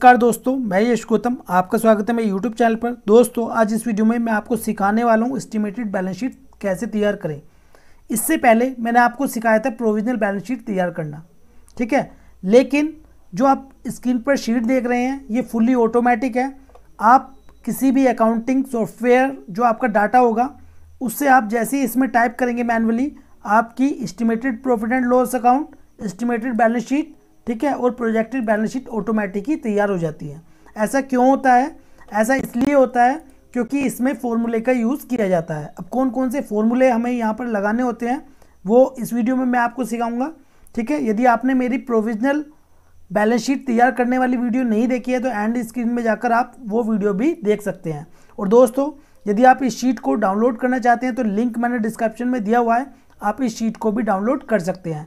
नमस्कार दोस्तों मैं यश गौतम आपका स्वागत है मेरे यूट्यूब चैनल पर दोस्तों आज इस वीडियो में मैं आपको सिखाने वाला हूँ एस्टिमेटेड बैलेंस शीट कैसे तैयार करें इससे पहले मैंने आपको सिखाया था प्रोविजनल बैलेंस शीट तैयार करना ठीक है लेकिन जो आप स्क्रीन पर शीट देख रहे हैं ये फुल्ली ऑटोमेटिक है आप किसी भी अकाउंटिंग सॉफ्टवेयर जो आपका डाटा होगा उससे आप जैसे ही इसमें टाइप करेंगे मैनुअली आपकी estimated profit and loss account estimated balance sheet ठीक है और प्रोजेक्टेड बैलेंस शीट ऑटोमेटिक ही तैयार हो जाती है ऐसा क्यों होता है ऐसा इसलिए होता है क्योंकि इसमें फॉर्मूले का यूज़ किया जाता है अब कौन कौन से फॉर्मूले हमें यहाँ पर लगाने होते हैं वो इस वीडियो में मैं आपको सिखाऊंगा ठीक है यदि आपने मेरी प्रोविजनल बैलेंस शीट तैयार करने वाली वीडियो नहीं देखी है तो एंड स्क्रीन में जाकर आप वो वीडियो भी देख सकते हैं और दोस्तों यदि आप इस शीट को डाउनलोड करना चाहते हैं तो लिंक मैंने डिस्क्रिप्शन में दिया हुआ है आप इस शीट को भी डाउनलोड कर सकते हैं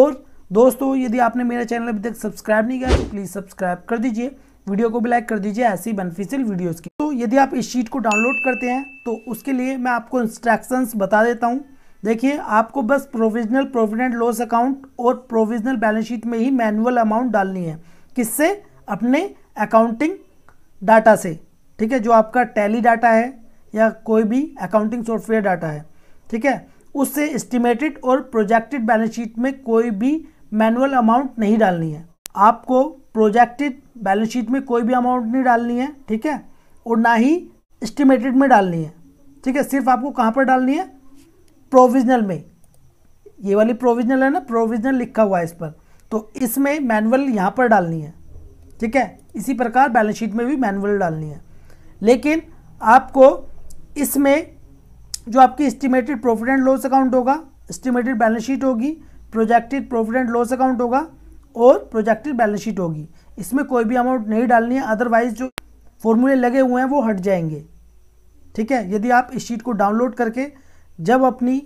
और दोस्तों यदि आपने मेरा चैनल अभी तक सब्सक्राइब नहीं किया तो प्लीज़ सब्सक्राइब कर दीजिए वीडियो को भी लाइक कर दीजिए ऐसी बेनिफिशियल वीडियोस की तो यदि आप इस शीट को डाउनलोड करते हैं तो उसके लिए मैं आपको इंस्ट्रक्शंस बता देता हूँ देखिए आपको बस प्रोविजनल प्रोविडेंट लॉस अकाउंट और प्रोविजनल बैलेंस शीट में ही मैनुअल अमाउंट डालनी है किससे अपने अकाउंटिंग डाटा से ठीक है जो आपका टैली डाटा है या कोई भी अकाउंटिंग सॉफ्टवेयर डाटा है ठीक है उससे एस्टिमेटेड और प्रोजेक्टेड बैलेंस शीट में कोई भी मैनुअल अमाउंट नहीं डालनी है आपको प्रोजेक्टेड बैलेंस शीट में कोई भी अमाउंट नहीं डालनी है ठीक है और ना ही इस्टीमेटेड में डालनी है ठीक है सिर्फ आपको कहाँ पर डालनी है प्रोविजनल में ये वाली प्रोविजनल है ना प्रोविजनल लिखा हुआ है इस पर तो इसमें मैनुअल यहाँ पर डालनी है ठीक है इसी प्रकार बैलेंस शीट में भी मैनुअल डालनी है लेकिन आपको इसमें जो आपकी estimated profit and loss account होगा एस्टिमेटेड बैलेंस शीट होगी projected profit and loss account होगा और प्रोजेक्टेड बैलेंस शीट होगी इसमें कोई भी अमाउंट नहीं डालनी है अदरवाइज जो फॉर्मूले लगे हुए हैं वो हट जाएंगे ठीक है यदि आप इस शीट को डाउनलोड करके जब अपनी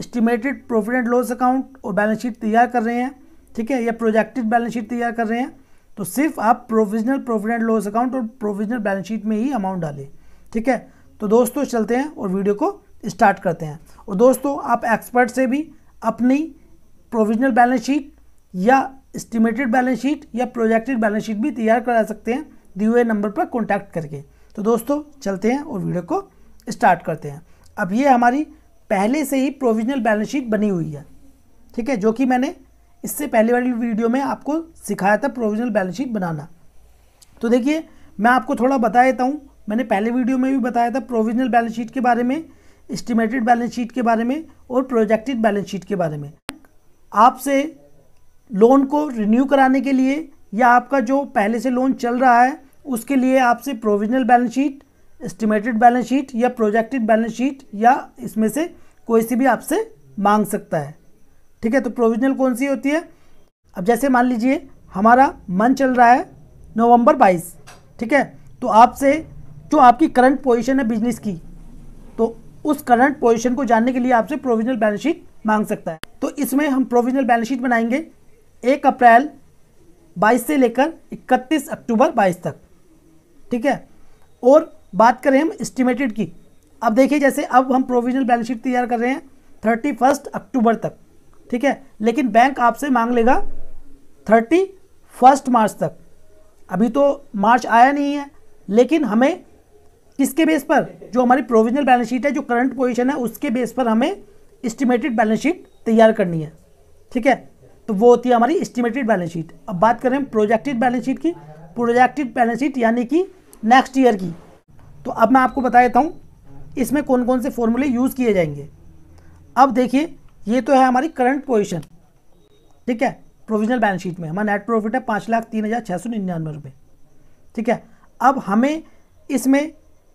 estimated profit and loss account और बैलेंस शीट तैयार कर रहे हैं ठीक है या प्रोजेक्टेड बैलेंस शीट तैयार कर रहे हैं तो सिर्फ आप provisional profit and loss account और प्रोविजनल बैलेंस शीट में ही अमाउंट डालें ठीक है तो दोस्तों चलते हैं और वीडियो को स्टार्ट करते हैं और दोस्तों आप एक्सपर्ट से भी अपनी प्रोविजनल बैलेंस शीट या एस्टिमेटेड बैलेंस शीट या प्रोजेक्टेड बैलेंस शीट भी तैयार करा सकते हैं दिए हुए नंबर पर कॉन्टैक्ट करके तो दोस्तों चलते हैं और वीडियो को स्टार्ट करते हैं अब ये हमारी पहले से ही प्रोविजनल बैलेंस शीट बनी हुई है ठीक है जो कि मैंने इससे पहले वाली वीडियो में आपको सिखाया था प्रोविजनल बैलेंस शीट बनाना तो देखिए मैं आपको थोड़ा बता देता हूँ मैंने पहले वीडियो में भी बताया था प्रोविजनल बैलेंस शीट के बारे में एस्टिमेटेड बैलेंस शीट के बारे में और प्रोजेक्टेड बैलेंस शीट के बारे में आपसे लोन को रिन्यू कराने के लिए या आपका जो पहले से लोन चल रहा है उसके लिए आपसे provisional balance sheet estimated balance sheet या प्रोजेक्टेड बैलेंस शीट या इसमें से कोई सी भी आपसे मांग सकता है ठीक है तो प्रोविजनल कौन सी होती है अब जैसे मान लीजिए हमारा मन चल रहा है नवंबर 22 ठीक है तो आपसे जो आपकी करंट पोजीशन है बिजनेस की तो उस करंट पोजीशन को जानने के लिए आपसे प्रोविजनल बैलेंस शीट मांग सकता है तो इसमें हम प्रोविजनल बैलेंस शीट बनाएंगे एक अप्रैल बाईस से लेकर इकतीस अक्टूबर बाईस तक ठीक है और बात करें हम इस्टीमेटेड की अब देखिए जैसे अब हम प्रोविजनल बैलेंस शीट तैयार कर रहे हैं थर्टी फर्स्ट अक्टूबर तक ठीक है लेकिन बैंक आपसे मांग लेगा थर्टी फर्स्ट मार्च तक अभी तो मार्च आया नहीं है लेकिन हमें किसके बेस पर जो हमारी प्रोविजनल बैलेंस शीट है जो करंट पोजीशन है उसके बेस पर हमें इस्टीमेटेड बैलेंस शीट तैयार करनी है ठीक है तो वो होती है हमारी इस्टीमेटेड बैलेंस शीट अब बात करें प्रोजेक्टेड बैलेंस शीट की प्रोजेक्टेड बैलेंस शीट यानी कि नेक्स्ट ईयर की तो अब मैं आपको बता देता हूँ इसमें कौन कौन से फॉर्मूले यूज़ किए जाएंगे अब देखिए ये तो है हमारी करंट पोजिशन ठीक है प्रोविजनल बैलेंस शीट में हमारा नेट प्रॉफिट है पाँच लाख तीन हज़ार छः सौ निन्यानवे रुपये ठीक है अब हमें इसमें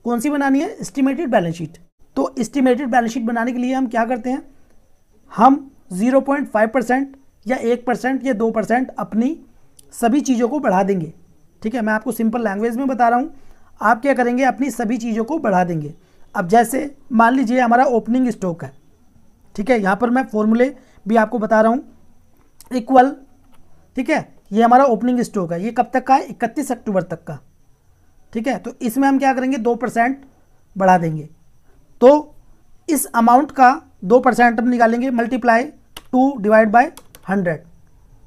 कौन सी बनानी है इस्टीमेटेड बैलेंस शीट तो एस्टिमेटेड बैलेंस शीट बनाने के लिए हम क्या करते हैं हम 0.5 परसेंट या एक परसेंट या दो परसेंट अपनी सभी चीज़ों को बढ़ा देंगे ठीक है मैं आपको सिंपल लैंग्वेज में बता रहा हूँ आप क्या करेंगे अपनी सभी चीज़ों को बढ़ा देंगे अब जैसे मान लीजिए हमारा ओपनिंग स्टॉक है ठीक है यहाँ पर मैं फॉर्मूले भी आपको बता रहा हूँ इक्वल ठीक है ये हमारा ओपनिंग स्टॉक है ये कब तक का है इकतीस अक्टूबर तक का ठीक है तो इसमें हम क्या करेंगे दो परसेंट बढ़ा देंगे तो इस अमाउंट का दो परसेंट हम निकालेंगे multiply two divide by hundred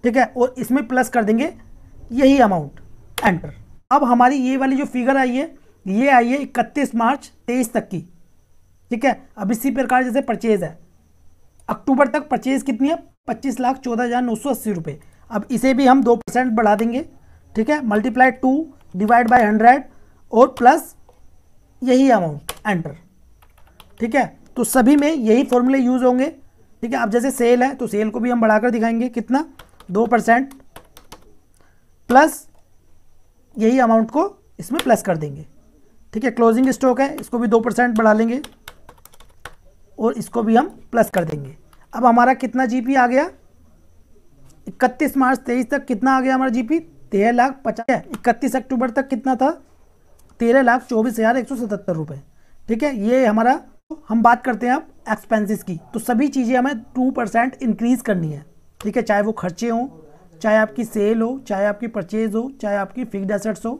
ठीक है और इसमें प्लस कर देंगे यही अमाउंट एंटर अब हमारी ये वाली जो फिगर आई है ये आई है इकतीस मार्च तेईस तक की ठीक है अब इसी प्रकार जैसे परचेज़ है अक्टूबर तक परचेज कितनी है पच्चीस लाख चौदह हज़ार नौ सौ अस्सी रुपये अब इसे भी हम दो परसेंट बढ़ा देंगे ठीक है multiply two divide by hundred और प्लस यही अमाउंट एंटर ठीक है तो सभी में यही फॉर्मूले यूज़ होंगे ठीक है अब जैसे सेल है तो सेल को भी हम बढ़ाकर दिखाएंगे कितना दो परसेंट प्लस यही अमाउंट को इसमें प्लस कर देंगे ठीक है क्लोजिंग स्टॉक है इसको भी दो परसेंट बढ़ा लेंगे और इसको भी हम प्लस कर देंगे अब हमारा कितना जी आ गया इकतीस मार्च तेईस तक कितना आ गया हमारा पी तेरह लाख पचास इकतीस अक्टूबर तक कितना था तेरह लाख चौबीस हज़ार एक सौ सतहत्तर रुपये ठीक है ये हमारा तो हम बात करते हैं अब एक्सपेंसेस की तो सभी चीज़ें हमें टू परसेंट इंक्रीज़ करनी है ठीक है चाहे वो खर्चे हों चाहे आपकी सेल हो चाहे आपकी परचेज हो चाहे आपकी फिक्ड एसेट्स हो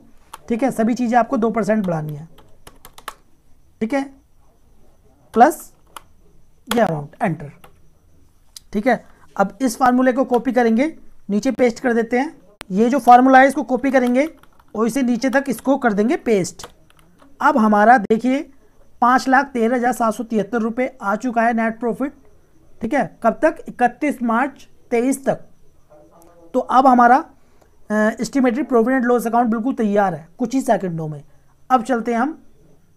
ठीक है सभी चीज़ें आपको दो परसेंट बढ़ानी है ठीक है प्लस ये अमाउंट एंटर ठीक है अब इस फार्मूले को कॉपी करेंगे नीचे पेस्ट कर देते हैं ये जो फार्मूला है इसको कॉपी करेंगे और इसे नीचे तक इसको कर देंगे पेस्ट अब हमारा देखिए पाँच लाख तेरह हज़ार सात सौ तिहत्तर रुपये आ चुका है नेट प्रॉफिट ठीक है कब तक इकतीस मार्च तेईस तक तो अब हमारा एस्टिमेटेड प्रोविडेंट लॉस अकाउंट बिल्कुल तैयार है कुछ ही सेकंडों में अब चलते हैं हम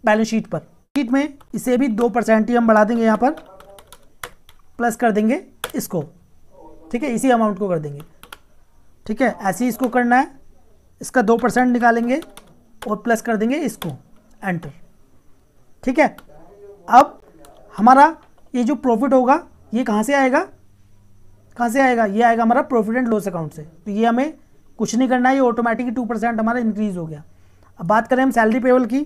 बैलेंस शीट पर शीट में इसे भी दो परसेंट ही हम बढ़ा देंगे यहाँ पर प्लस कर देंगे इसको ठीक है इसी अमाउंट को कर देंगे ठीक है ऐसे ही इसको करना है इसका दो परसेंट निकालेंगे और प्लस कर देंगे इसको एंटर ठीक है अब हमारा ये जो प्रॉफिट होगा ये कहाँ से आएगा कहाँ से आएगा ये आएगा हमारा प्रॉफिट एंड लॉस अकाउंट से तो ये हमें कुछ नहीं करना है ये ऑटोमेटिकली टू परसेंट हमारा इंक्रीज हो गया अब बात करें हम सैलरी पेबल की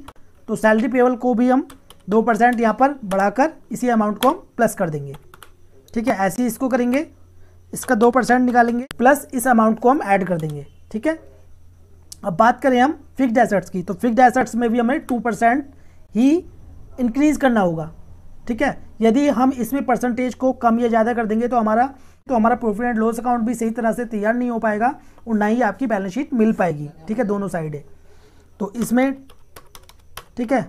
तो सैलरी पेबल को भी हम दो परसेंट यहाँ पर बढ़ाकर इसी अमाउंट को हम प्लस कर देंगे ठीक है ऐसे ही इसको करेंगे इसका दो परसेंट निकालेंगे प्लस इस अमाउंट को हम ऐड कर देंगे ठीक है अब बात करें हम फिक्सड एसेट्स की तो फिक्ड एसेट्स में भी हमें टू परसेंट ही इंक्रीज़ करना होगा ठीक है यदि हम इसमें परसेंटेज को कम या ज़्यादा कर देंगे तो हमारा तो हमारा प्रॉफिट एंड लॉस अकाउंट भी सही तरह से तैयार नहीं हो पाएगा और ना ही आपकी बैलेंस शीट मिल पाएगी ठीक है दोनों साइड है तो इसमें ठीक है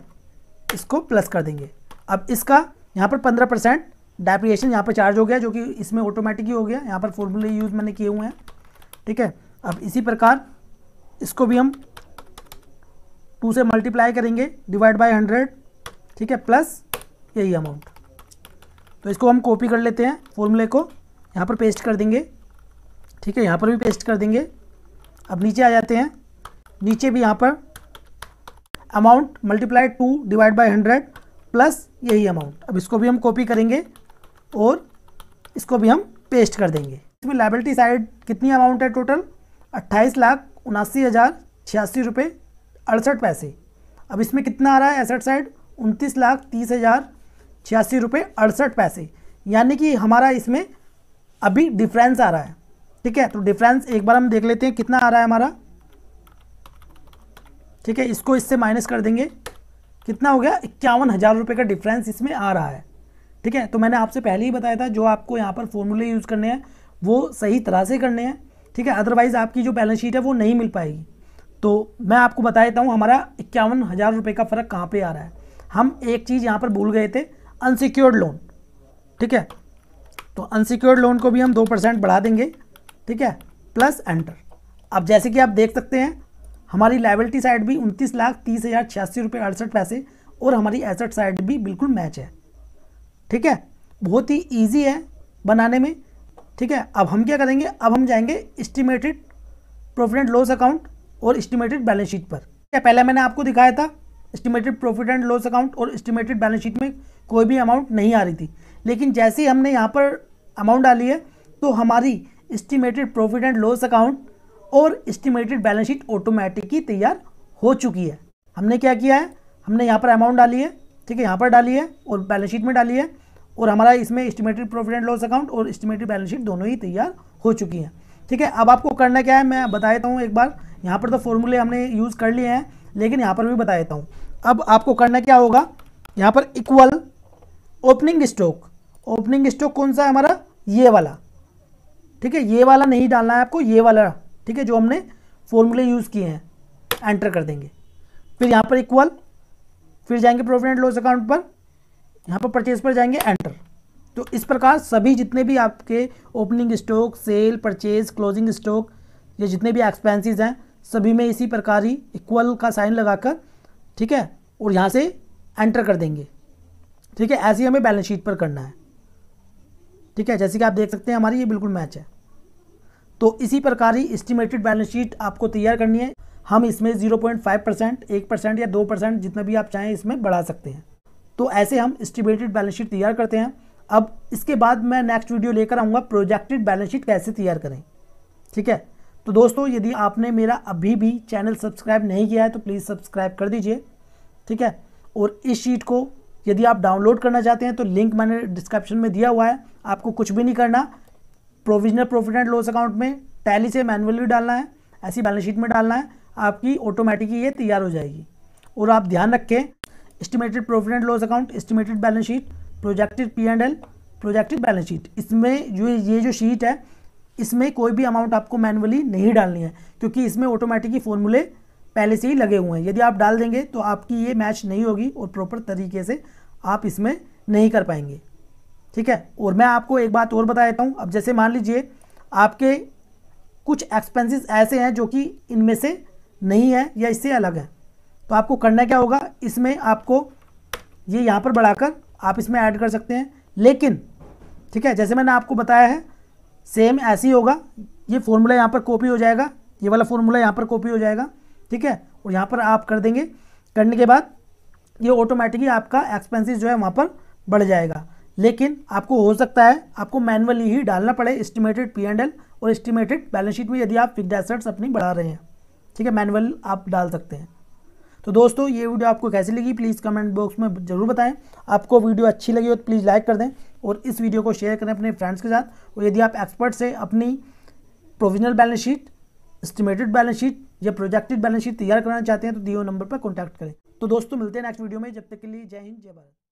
इसको प्लस कर देंगे अब इसका यहाँ पर पंद्रह परसेंट डेप्रिएशन यहाँ पर चार्ज हो गया जो कि इसमें ऑटोमेटिक ही हो गया यहाँ पर फॉर्मूले यूज़ मैंने किए हुए हैं ठीक है अब इसी प्रकार इसको भी हम टू से मल्टीप्लाई करेंगे डिवाइड बाई हंड्रेड ठीक है प्लस यही अमाउंट तो इसको हम कॉपी कर लेते हैं फॉर्मूले को यहाँ पर पेस्ट कर देंगे ठीक है यहाँ पर भी पेस्ट कर देंगे अब नीचे आ जाते हैं नीचे भी यहाँ पर amount multiply two divide by hundred plus यही अमाउंट अब इसको भी हम कॉपी करेंगे और इसको भी हम पेस्ट कर देंगे इसमें लाइबिलिटी साइड कितनी अमाउंट है टोटल अट्ठाईस लाख उनासी हज़ार छियासी रुपये अड़सठ पैसे अब इसमें कितना आ रहा है एसेट साइड उनतीस लाख तीस हज़ार छियासी रुपये अड़सठ पैसे यानी कि हमारा इसमें अभी डिफरेंस आ रहा है ठीक है तो डिफरेंस एक बार हम देख लेते हैं कितना आ रहा है हमारा ठीक है इसको इससे माइनस कर देंगे कितना हो गया इक्यावन हज़ार रुपये का डिफरेंस इसमें आ रहा है ठीक है तो मैंने आपसे पहले ही बताया था जो आपको यहाँ पर फॉर्मूले यूज़ करने हैं वो सही तरह से करने हैं ठीक है अदरवाइज़ आपकी जो बैलेंस शीट है वो नहीं मिल पाएगी तो मैं आपको बता देता हूँ हमारा इक्यावन हज़ार रुपये का फ़र्क कहाँ पे आ रहा है हम एक चीज़ यहाँ पर भूल गए थे अनसिक्योर्ड लोन ठीक है तो अनसिक्योर्ड लोन को भी हम दो परसेंट बढ़ा देंगे ठीक है प्लस एंटर अब जैसे कि आप देख सकते हैं हमारी लाइबिलिटी साइड भी उनतीस लाख तीस हज़ार छियासी रुपये अड़सठ पैसे और हमारी एसेट साइड भी बिल्कुल मैच है ठीक है बहुत ही ईजी है बनाने में ठीक है अब हम क्या करेंगे अब हम जाएंगे estimated profit and loss account और एस्टिमेटेड बैलेंस शीट पर है पहले मैंने आपको दिखाया था estimated profit and loss account और एस्टिमेटेड बैलेंस शीट में कोई भी अमाउंट नहीं आ रही थी लेकिन जैसे ही हमने यहाँ पर अमाउंट डाली है तो हमारी estimated profit and loss account और एस्टिमेटेड बैलेंस शीट ऑटोमेटिक ही तैयार हो चुकी है हमने क्या किया है हमने यहाँ पर अमाउंट डाली है ठीक है यहाँ पर डाली है और बैलेंस शीट में डाली है और हमारा इसमें estimated profit and loss account और एस्टिमेटेड बैलेंस शीट दोनों ही तैयार हो चुकी हैं ठीक है अब आपको करना क्या है मैं बताया हूँ एक बार यहाँ पर तो फॉर्मूले हमने यूज़ कर लिए हैं लेकिन यहाँ पर भी बता देता हूँ अब आपको करना क्या होगा यहाँ पर equal opening stock opening stock कौन सा है हमारा ये वाला ठीक है ये वाला नहीं डालना है आपको ये वाला ठीक है जो हमने फॉर्मूले यूज़ किए हैं एंटर कर देंगे फिर यहाँ पर इक्वल फिर जाएंगे प्रॉफिट एंड लॉस अकाउंट पर यहाँ पर परचेज पर जाएंगे एंटर तो इस प्रकार सभी जितने भी आपके opening stock sale purchase closing stock या जितने भी एक्सपेंसिस हैं सभी में इसी प्रकार ही इक्वल का साइन लगाकर ठीक है और यहाँ से एंटर कर देंगे ठीक है ऐसे ही हमें बैलेंस शीट पर करना है ठीक है जैसे कि आप देख सकते हैं हमारी ये बिल्कुल मैच है तो इसी प्रकार ही इस्टीमेटेड बैलेंस शीट आपको तैयार करनी है हम इसमें जीरो पॉइंट फाइव परसेंट एक परसेंट या दो परसेंट जितना भी आप चाहें इसमें बढ़ा सकते हैं तो ऐसे हम इस्टीमेटेड बैलेंस शीट तैयार करते हैं अब इसके बाद मैं नेक्स्ट वीडियो लेकर आऊँगा प्रोजेक्टेड बैलेंस शीट कैसे तैयार करें ठीक है तो दोस्तों यदि आपने मेरा अभी भी चैनल सब्सक्राइब नहीं किया है तो प्लीज़ सब्सक्राइब कर दीजिए ठीक है और इस शीट को यदि आप डाउनलोड करना चाहते हैं तो लिंक मैंने डिस्क्रिप्शन में दिया हुआ है आपको कुछ भी नहीं करना provisional profit and loss account में टैली से मैनुअली डालना है ऐसी बैलेंस शीट में डालना है आपकी ऑटोमेटिकली ये तैयार हो जाएगी और आप ध्यान रखें estimated profit and loss account estimated balance sheet projected P and L projected balance sheet इसमें जो ये जो शीट है इसमें कोई भी अमाउंट आपको मैनुअली नहीं डालनी है क्योंकि इसमें ऑटोमेटिक ही फॉर्मूले पहले से ही लगे हुए हैं यदि आप डाल देंगे तो आपकी ये मैच नहीं होगी और प्रॉपर तरीके से आप इसमें नहीं कर पाएंगे ठीक है और मैं आपको एक बात और बता देता हूँ अब जैसे मान लीजिए आपके कुछ एक्सपेंसिस ऐसे हैं जो कि इनमें से नहीं है या इससे अलग है तो आपको करना क्या होगा इसमें आपको ये यहाँ पर बढ़ाकर आप इसमें ऐड कर सकते हैं लेकिन ठीक है जैसे मैंने आपको बताया है सेम ऐसे ही होगा ये फॉर्मूला यहाँ पर कॉपी हो जाएगा ये वाला फॉर्मूला यहाँ पर कॉपी हो जाएगा ठीक है और यहाँ पर आप कर देंगे करने के बाद ये ऑटोमेटिकली आपका एक्सपेंसिस जो है वहाँ पर बढ़ जाएगा लेकिन आपको हो सकता है आपको मैनुअली ही डालना पड़े एस्टिमेटेड पी एंड एल और एस्टिमेटेड बैलेंस शीट में यदि आप फिक्ड एसेट्स अपनी बढ़ा रहे हैं ठीक है मैनुअल आप डाल सकते हैं तो दोस्तों ये वीडियो आपको कैसी लगी प्लीज़ कमेंट बॉक्स में ज़रूर बताएं आपको वीडियो अच्छी लगी हो तो प्लीज़ लाइक कर दें और इस वीडियो को शेयर करें अपने फ्रेंड्स के साथ और यदि आप एक्सपर्ट से अपनी provisional balance sheet estimated balance sheet या प्रोजेक्टेड बैलेंस शीट तैयार कराना चाहते हैं तो दिए नंबर पर कॉन्टैक्ट करें तो दोस्तों मिलते हैं नेक्स्ट वीडियो में जब तक के लिए जय हिंद जय भारत